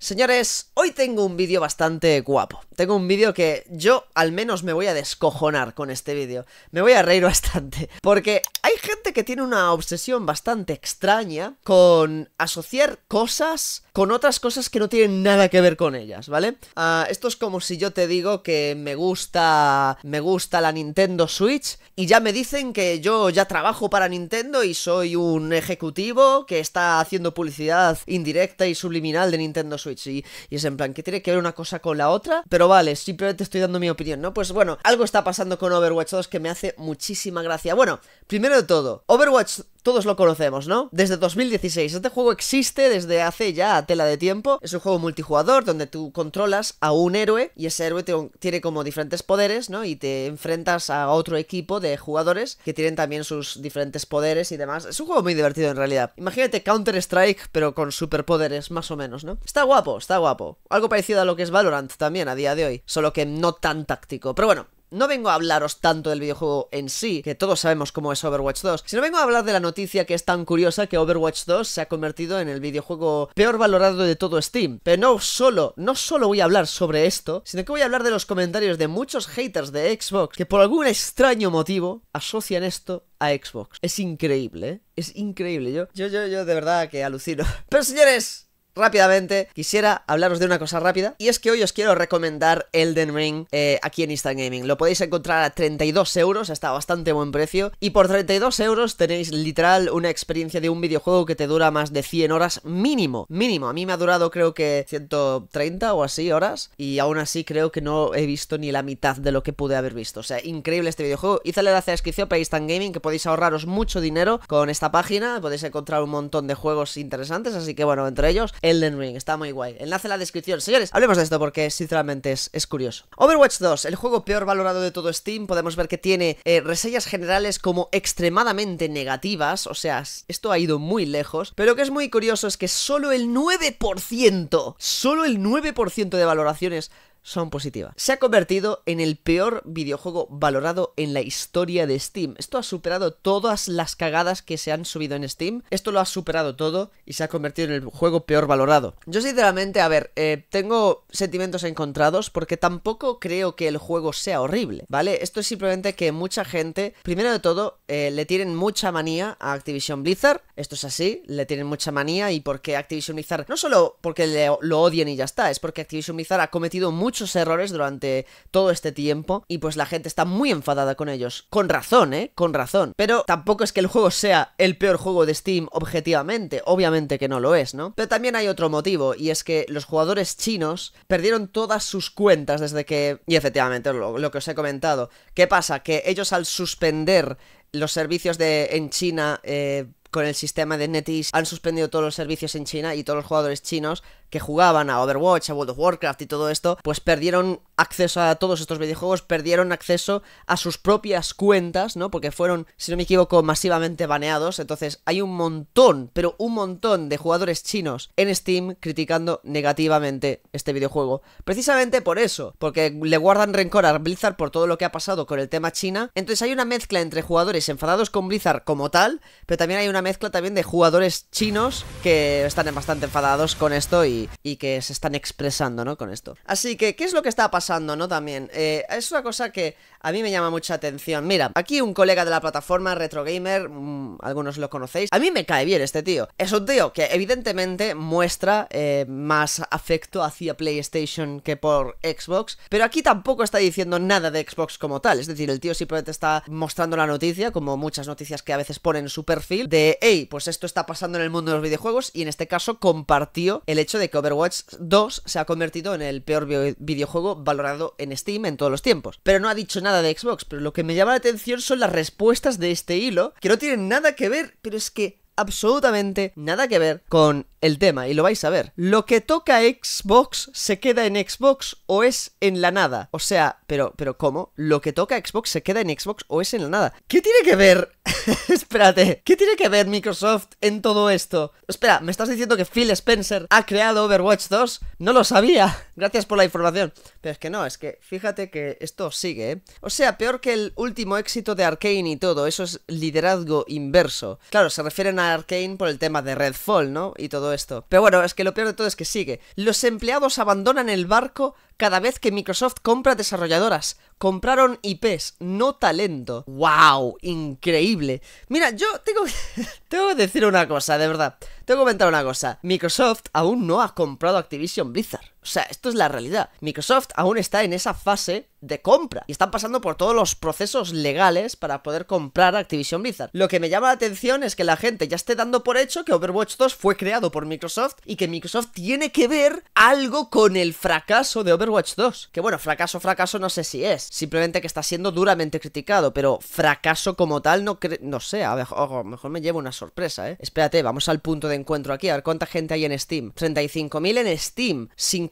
Señores, Hoy tengo un vídeo bastante guapo. Tengo un vídeo que yo al menos me voy a descojonar con este vídeo. Me voy a reír bastante. Porque hay gente que tiene una obsesión bastante extraña con asociar cosas con otras cosas que no tienen nada que ver con ellas, ¿vale? Ah, esto es como si yo te digo que me gusta. Me gusta la Nintendo Switch. Y ya me dicen que yo ya trabajo para Nintendo y soy un ejecutivo que está haciendo publicidad indirecta y subliminal de Nintendo Switch. Y, y en plan que tiene que ver una cosa con la otra, pero vale, simplemente estoy dando mi opinión, ¿no? Pues bueno, algo está pasando con Overwatch 2 que me hace muchísima gracia. Bueno, primero de todo, Overwatch todos lo conocemos, ¿no? Desde 2016. Este juego existe desde hace ya tela de tiempo. Es un juego multijugador donde tú controlas a un héroe y ese héroe tiene como diferentes poderes, ¿no? Y te enfrentas a otro equipo de jugadores que tienen también sus diferentes poderes y demás. Es un juego muy divertido en realidad. Imagínate Counter-Strike, pero con superpoderes, más o menos, ¿no? Está guapo, está guapo. Algo parecido a lo que es Valorant también a día de hoy, solo que no tan táctico. Pero bueno, no vengo a hablaros tanto del videojuego en sí, que todos sabemos cómo es Overwatch 2, sino vengo a hablar de la noticia que es tan curiosa que Overwatch 2 se ha convertido en el videojuego peor valorado de todo Steam. Pero no solo, no solo voy a hablar sobre esto, sino que voy a hablar de los comentarios de muchos haters de Xbox que por algún extraño motivo asocian esto a Xbox. Es increíble, ¿eh? Es increíble, yo. Yo, yo, yo, de verdad que alucino. Pero señores, rápidamente, quisiera hablaros de una cosa rápida. Y es que hoy os quiero recomendar Elden Ring eh, aquí en Instant Gaming. Lo podéis encontrar a 32 euros, está bastante buen precio. Y por 32 euros tenéis literal una experiencia de un videojuego que te dura más de 100 horas mínimo. Mínimo. A mí me ha durado creo que 130 o así horas. Y aún así creo que no he visto ni la mitad de lo que pude haber visto. O sea, increíble este videojuego. Hice la enlace de descripción para Instant Gaming que podéis ahorraros mucho dinero con esta página. Podéis encontrar un montón de juegos interesantes. Así que bueno, entre ellos... Elden Ring. Está muy guay. Enlace en la descripción. Señores, hablemos de esto porque sinceramente es, curioso. Overwatch 2, el juego peor valorado de todo Steam. Podemos ver que tiene eh, reseñas generales como extremadamente negativas. O sea, esto ha ido muy lejos. Pero lo que es muy curioso es que solo el 9%, solo el 9% de valoraciones son positivas. Se ha convertido en el peor videojuego valorado en la historia de Steam. Esto ha superado todas las cagadas que se han subido en Steam. Esto lo ha superado todo y se ha convertido en el juego peor valorado. Yo sinceramente, a ver, eh, tengo sentimientos encontrados porque tampoco creo que el juego sea horrible, ¿vale? Esto es simplemente que mucha gente, primero de todo, eh, le tienen mucha manía a Activision Blizzard. Esto es así, le tienen mucha manía y porque Activision Blizzard, no solo porque lo odien y ya está, es porque Activision Blizzard ha cometido mucho muchos errores durante todo este tiempo y pues la gente está muy enfadada con ellos. Con razón, ¿eh? Con razón. Pero tampoco es que el juego sea el peor juego de Steam objetivamente, obviamente que no lo es, ¿no? Pero también hay otro motivo y es que los jugadores chinos perdieron todas sus cuentas desde que... Y efectivamente, lo, que os he comentado. ¿Qué pasa? Que ellos al suspender los servicios de en China... Eh, con el sistema de Netis han suspendido todos los servicios en China y todos los jugadores chinos que jugaban a Overwatch, a World of Warcraft y todo esto, pues perdieron acceso a todos estos videojuegos, perdieron acceso a sus propias cuentas, ¿no? Porque fueron, si no me equivoco, masivamente baneados. Entonces hay un montón, pero un montón de jugadores chinos en Steam criticando negativamente este videojuego. Precisamente por eso, porque le guardan rencor a Blizzard por todo lo que ha pasado con el tema China. Entonces hay una mezcla entre jugadores enfadados con Blizzard como tal, pero también hay una mezcla también de jugadores chinos que están bastante enfadados con esto y y, que se están expresando, ¿no? Con esto. Así que, ¿qué es lo que está pasando, no? También, eh, es una cosa que a mí me llama mucha atención. Mira, aquí un colega de la plataforma, Retro Gamer mm, algunos lo conocéis, a mí me cae bien este tío. Es un tío que evidentemente muestra eh, más afecto hacia PlayStation que por Xbox, pero aquí tampoco está diciendo nada de Xbox como tal. Es decir, el tío simplemente está mostrando la noticia, como muchas noticias que a veces ponen su perfil, de, hey, pues esto está pasando en el mundo de los videojuegos, y en este caso compartió el hecho de que Overwatch 2 se ha convertido en el peor videojuego valorado en Steam en todos los tiempos. Pero no ha dicho nada de Xbox, pero lo que me llama la atención son las respuestas de este hilo, que no tienen nada que ver, pero es que absolutamente nada que ver con el tema y lo vais a ver. Lo que toca Xbox se queda en Xbox o es en la nada. O sea, pero pero ¿cómo? Lo que toca Xbox se queda en Xbox o es en la nada. ¿Qué tiene que ver Espérate, ¿qué tiene que ver Microsoft en todo esto? Espera, ¿me estás diciendo que Phil Spencer ha creado Overwatch 2? No lo sabía. Gracias por la información. Pero es que no, es que fíjate que esto sigue, ¿eh? O sea, peor que el último éxito de Arkane y todo, eso es liderazgo inverso. Claro, se refieren a Arkane por el tema de Redfall, ¿no? Y todo esto. Pero bueno, es que lo peor de todo es que sigue. Los empleados abandonan el barco cada vez que Microsoft compra desarrolladoras. Compraron IPs, no talento. ¡Wow! Increíble. Mira, yo tengo, tengo que decir una cosa, de verdad. Tengo que comentar una cosa. Microsoft aún no ha comprado Activision Blizzard. O sea, esto es la realidad. Microsoft aún está en esa fase de compra y están pasando por todos los procesos legales para poder comprar Activision Blizzard. Lo que me llama la atención es que la gente ya esté dando por hecho que Overwatch 2 fue creado por Microsoft y que Microsoft tiene que ver algo con el fracaso de Overwatch 2. Que bueno, fracaso, fracaso no sé si es, simplemente que está siendo duramente criticado, pero fracaso como tal no creo. no sé, a ver, mejor me llevo una sorpresa, ¿eh? Espérate, vamos al punto de encuentro aquí, a ver cuánta gente hay en Steam. 35.000 en Steam,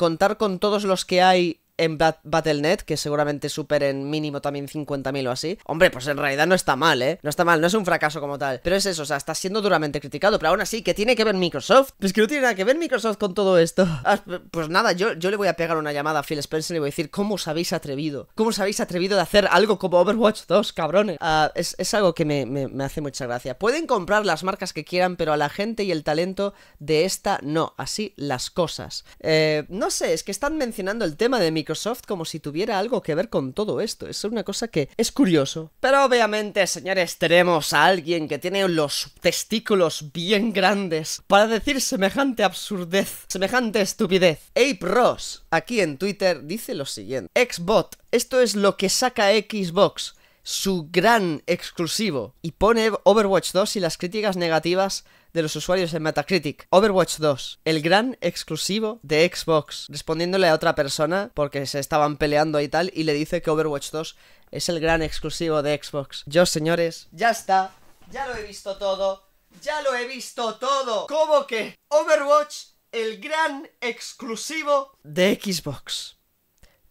contar con todos los que hay en Battle.net, que seguramente superen mínimo también 50.000 o así. Hombre, pues en realidad no está mal, ¿eh? No está mal, no es un fracaso como tal. Pero es eso, o sea, está siendo duramente criticado, pero aún así, ¿qué tiene que ver Microsoft? Es pues que no tiene nada que ver Microsoft con todo esto. Ah, pues nada, yo, yo le voy a pegar una llamada a Phil Spencer y voy a decir, ¿cómo os habéis atrevido? ¿Cómo os habéis atrevido de hacer algo como Overwatch 2, cabrones? Ah, es, algo que me, hace mucha gracia. Pueden comprar las marcas que quieran, pero a la gente y el talento de esta no. Así las cosas. Eh, no sé, es que están mencionando el tema de Microsoft Microsoft como si tuviera algo que ver con todo esto. Es una cosa que es curioso. Pero obviamente, señores, tenemos a alguien que tiene los testículos bien grandes para decir semejante absurdez, semejante estupidez. Ape Ross, aquí en Twitter, dice lo siguiente. Xbox, esto es lo que saca Xbox su gran exclusivo y pone Overwatch 2 y las críticas negativas de los usuarios en Metacritic. Overwatch 2, el gran exclusivo de Xbox, respondiéndole a otra persona porque se estaban peleando y tal, y le dice que Overwatch 2 es el gran exclusivo de Xbox. Yo, señores, ya está, ya lo he visto todo, ya lo he visto todo. ¿Cómo que Overwatch, el gran exclusivo de Xbox?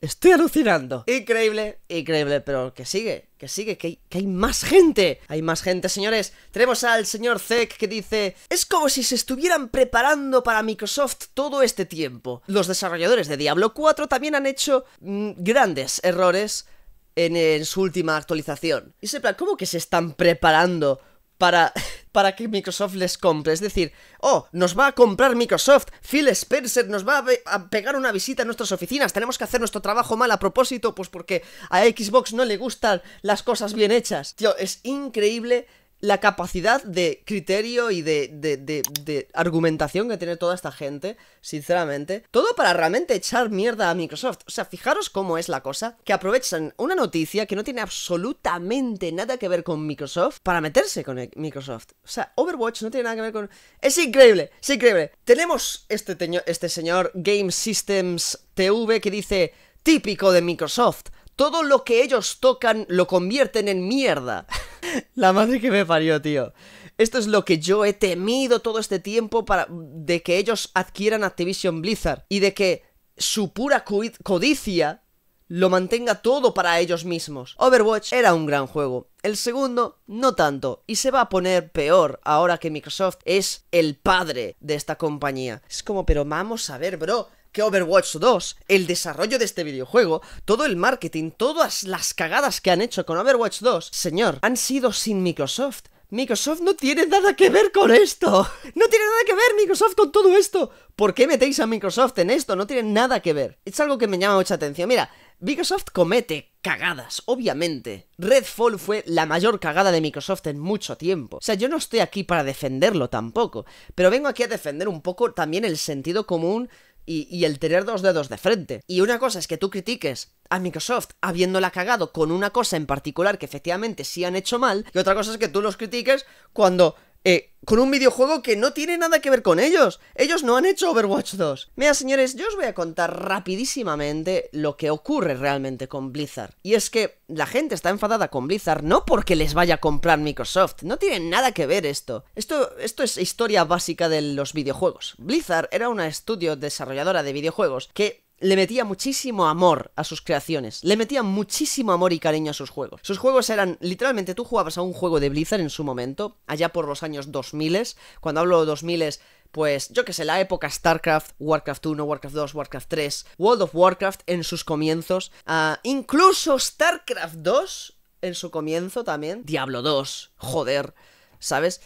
Estoy alucinando. Increíble, increíble, pero que sigue, que sigue, que hay, que hay más gente. Hay más gente, señores. Tenemos al señor Zek que dice, es como si se estuvieran preparando para Microsoft todo este tiempo. Los desarrolladores de Diablo 4 también han hecho mm, grandes errores en, su última actualización. Y se ¿cómo que se están preparando para para que Microsoft les compre. Es decir, oh, nos va a comprar Microsoft, Phil Spencer nos va a, pegar una visita a nuestras oficinas, tenemos que hacer nuestro trabajo mal a propósito, pues porque a Xbox no le gustan las cosas bien hechas. Tío, es increíble la capacidad de criterio y de, de, argumentación que tiene toda esta gente, sinceramente. Todo para realmente echar mierda a Microsoft. O sea, fijaros cómo es la cosa, que aprovechan una noticia que no tiene absolutamente nada que ver con Microsoft para meterse con e- Microsoft. O sea, Overwatch no tiene nada que ver con... Es increíble, es increíble. Tenemos este, este señor Game Systems TV que dice típico de Microsoft todo lo que ellos tocan lo convierten en mierda. La madre que me parió, tío. Esto es lo que yo he temido todo este tiempo para de que ellos adquieran Activision Blizzard y de que su pura codicia lo mantenga todo para ellos mismos. Overwatch era un gran juego, el segundo no tanto, y se va a poner peor ahora que Microsoft es el padre de esta compañía. Es como, pero vamos a ver, bro, que Overwatch 2, el desarrollo de este videojuego, todo el marketing, todas las cagadas que han hecho con Overwatch 2, señor, han sido sin Microsoft. Microsoft no tiene nada que ver con esto. No tiene nada que ver Microsoft con todo esto. ¿Por qué metéis a Microsoft en esto? No tiene nada que ver. Es algo que me llama mucha atención. Mira, Microsoft comete cagadas, obviamente. Redfall fue la mayor cagada de Microsoft en mucho tiempo. O sea, yo no estoy aquí para defenderlo tampoco, pero vengo aquí a defender un poco también el sentido común y, el tener dos dedos de frente. Y una cosa es que tú critiques a Microsoft habiéndola cagado con una cosa en particular que efectivamente sí han hecho mal, y otra cosa es que tú los critiques cuando eh, con un videojuego que no tiene nada que ver con ellos. Ellos no han hecho Overwatch 2. Mira, señores, yo os voy a contar rapidísimamente lo que ocurre realmente con Blizzard. Y es que la gente está enfadada con Blizzard no porque les vaya a comprar Microsoft. No tiene nada que ver esto. Esto, esto es historia básica de los videojuegos. Blizzard era una estudio desarrolladora de videojuegos que le metía muchísimo amor a sus creaciones, le metía muchísimo amor y cariño a sus juegos. Sus juegos eran, literalmente, tú jugabas a un juego de Blizzard en su momento, allá por los años 2000, cuando hablo de 2000 pues yo que sé, la época StarCraft, Warcraft 1, Warcraft 2, Warcraft 3, World of Warcraft en sus comienzos, ah, incluso StarCraft 2 en su comienzo también, Diablo 2, joder, ¿sabes?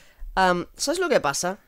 ¿Sabes lo que pasa?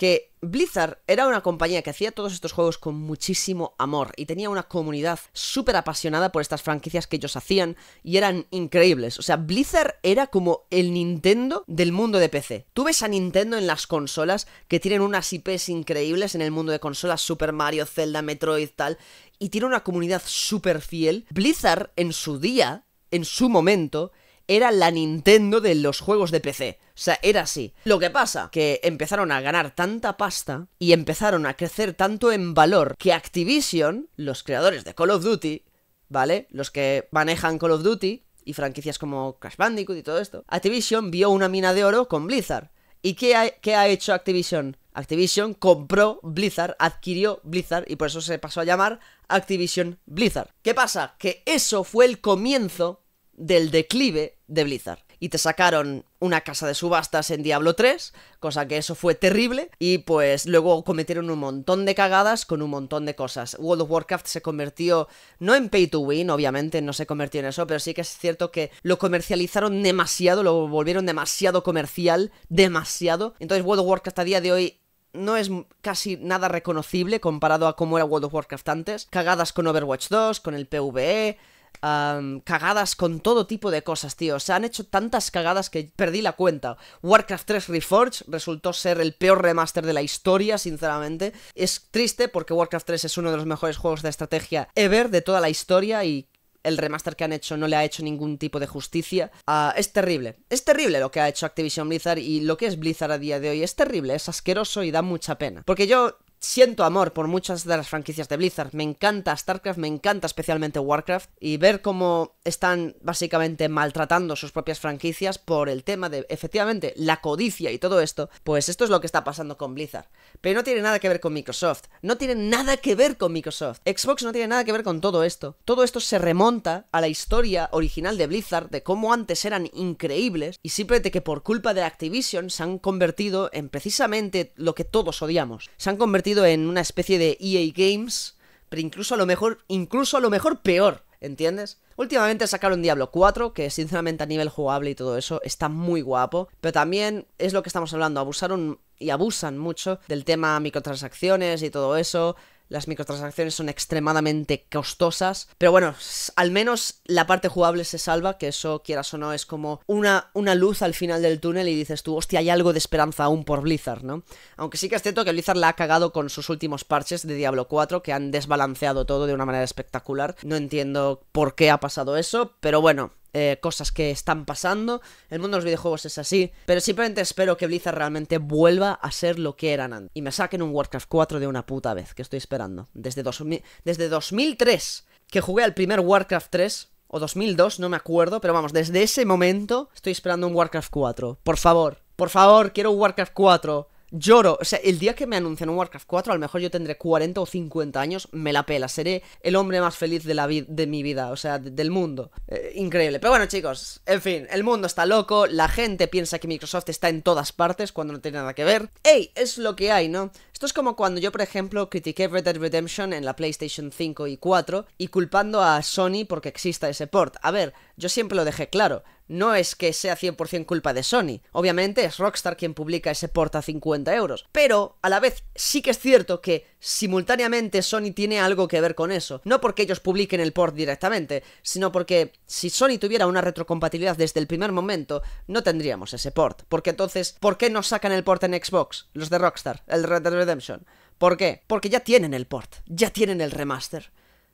que Blizzard era una compañía que hacía todos estos juegos con muchísimo amor y tenía una comunidad súper apasionada por estas franquicias que ellos hacían y eran increíbles. O sea, Blizzard era como el Nintendo del mundo de PC. Tú ves a Nintendo en las consolas que tienen unas IPs increíbles en el mundo de consolas, Super Mario, Zelda, Metroid, tal, y tiene una comunidad súper fiel. Blizzard en su día, en su momento, era la Nintendo de los juegos de PC. O sea, era así. Lo que pasa, que empezaron a ganar tanta pasta y empezaron a crecer tanto en valor que Activision, los creadores de Call of Duty, ¿vale? Los que manejan Call of Duty y franquicias como Crash Bandicoot y todo esto, Activision vio una mina de oro con Blizzard. ¿Y qué qué ha hecho Activision? Activision compró Blizzard, adquirió Blizzard y por eso se pasó a llamar Activision Blizzard. ¿Qué pasa? Que eso fue el comienzo del declive de Blizzard. Y te sacaron una casa de subastas en Diablo 3, cosa que eso fue terrible. Y pues luego cometieron un montón de cagadas con un montón de cosas. World of Warcraft se convirtió, no en pay to win, obviamente no se convirtió en eso, pero sí que es cierto que lo comercializaron demasiado, lo volvieron demasiado comercial, demasiado. Entonces World of Warcraft a día de hoy no es casi nada reconocible comparado a cómo era World of Warcraft antes. Cagadas con Overwatch 2, con el PvE, cagadas con todo tipo de cosas, tío. Se han hecho tantas cagadas que perdí la cuenta. Warcraft 3 Reforged resultó ser el peor remaster de la historia, sinceramente. Es triste porque Warcraft 3 es uno de los mejores juegos de estrategia ever de toda la historia y el remaster que han hecho no le ha hecho ningún tipo de justicia. Ah, es terrible. Es terrible lo que ha hecho Activision Blizzard y lo que es Blizzard a día de hoy. Es terrible, es asqueroso y da mucha pena. Porque yo siento amor por muchas de las franquicias de Blizzard. Me encanta StarCraft, me encanta especialmente WarCraft. Y ver cómo están básicamente maltratando sus propias franquicias por el tema de, efectivamente, la codicia y todo esto, pues esto es lo que está pasando con Blizzard. Pero no tiene nada que ver con Microsoft. No tiene nada que ver con Microsoft. Xbox no tiene nada que ver con todo esto. Todo esto se remonta a la historia original de Blizzard, de cómo antes eran increíbles y simplemente que por culpa de Activision se han convertido en precisamente lo que todos odiamos. Se han convertido en una especie de EA Games, pero incluso a lo mejor, incluso a lo mejor peor, ¿entiendes? Últimamente sacaron Diablo 4, que sinceramente a nivel jugable y todo eso está muy guapo, pero también es lo que estamos hablando, abusaron y abusan mucho del tema microtransacciones y todo eso, las microtransacciones son extremadamente costosas. Pero bueno, al menos la parte jugable se salva, que eso quieras o no es como una, una luz al final del túnel y dices tú, hostia, hay algo de esperanza aún por Blizzard, ¿no? Aunque sí que es cierto que Blizzard la ha cagado con sus últimos parches de Diablo 4 que han desbalanceado todo de una manera espectacular. No entiendo por qué ha pasado eso, pero bueno, eh, cosas que están pasando. El mundo de los videojuegos es así. Pero simplemente espero que Blizzard realmente vuelva a ser lo que eran antes. Y me saquen un Warcraft 4 de una puta vez, que estoy esperando. Desde, dos, desde 2003, que jugué al primer Warcraft 3, o 2002, no me acuerdo, pero vamos, desde ese momento estoy esperando un Warcraft 4. Por favor, por favor, quiero un Warcraft 4 lloro. O sea, el día que me anuncian un Warcraft 4, a lo mejor yo tendré 40 o 50 años, me la pela. Seré el hombre más feliz de, la de mi vida, o sea, del mundo. Eh, increíble. Pero bueno, chicos, en fin, el mundo está loco, la gente piensa que Microsoft está en todas partes cuando no tiene nada que ver. ¡Ey! Es lo que hay, ¿no? Esto es como cuando yo, por ejemplo, critiqué Red Dead Redemption en la PlayStation 5 y 4 y culpando a Sony porque exista ese port. A ver, yo siempre lo dejé claro no es que sea 100% culpa de Sony. Obviamente es Rockstar quien publica ese port a 50 euros. Pero, a la vez, sí que es cierto que simultáneamente Sony tiene algo que ver con eso. No porque ellos publiquen el port directamente, sino porque si Sony tuviera una retrocompatibilidad desde el primer momento, no tendríamos ese port. Porque entonces, ¿por qué no sacan el port en Xbox? Los de Rockstar, el Red Dead Redemption. ¿Por qué? Porque ya tienen el port, ya tienen el remaster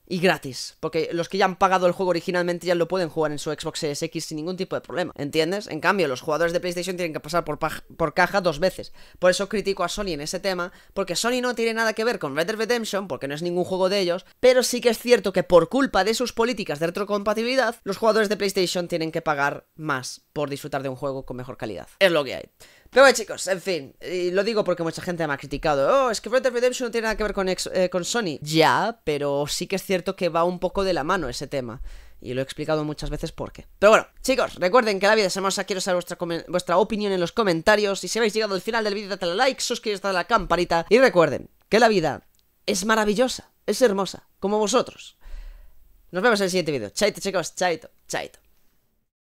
y gratis, porque los que ya han pagado el juego originalmente ya lo pueden jugar en su Xbox Series X sin ningún tipo de problema, ¿entiendes? En cambio, los jugadores de PlayStation tienen que pasar por, por caja dos veces. Por eso critico a Sony en ese tema, porque Sony no tiene nada que ver con Red Dead Redemption, porque no es ningún juego de ellos, pero sí que es cierto que por culpa de sus políticas de retrocompatibilidad, los jugadores de PlayStation tienen que pagar más por disfrutar de un juego con mejor calidad. Es lo que hay. Pero bueno, chicos, en fin, y lo digo porque mucha gente me ha criticado. Oh, es que Red Redemption no tiene nada que ver con, eh, con Sony. Ya, pero sí que es cierto que va un poco de la mano ese tema. Y lo he explicado muchas veces por qué. Pero bueno, chicos, recuerden que la vida es hermosa. Quiero saber vuestra, opinión en los comentarios. Y si habéis llegado al final del vídeo, dadle a like, suscríbete, a la campanita. Y recuerden que la vida es maravillosa, es hermosa, como vosotros. Nos vemos en el siguiente vídeo. Chaito, chicos, chaito, chaito.